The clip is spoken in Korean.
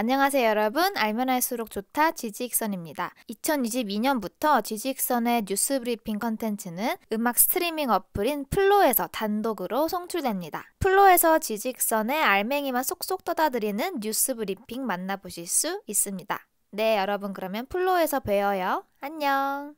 안녕하세요 여러분 알면 알수록 좋다 지지익선입니다. 2022년부터 지지익선의 뉴스 브리핑 컨텐츠는 음악 스트리밍 어플인 플로에서 단독으로 송출됩니다. 플로에서 지지익선의 알맹이만 쏙쏙 떠다드리는 뉴스 브리핑 만나보실 수 있습니다. 네 여러분 그러면 플로에서 뵈어요. 안녕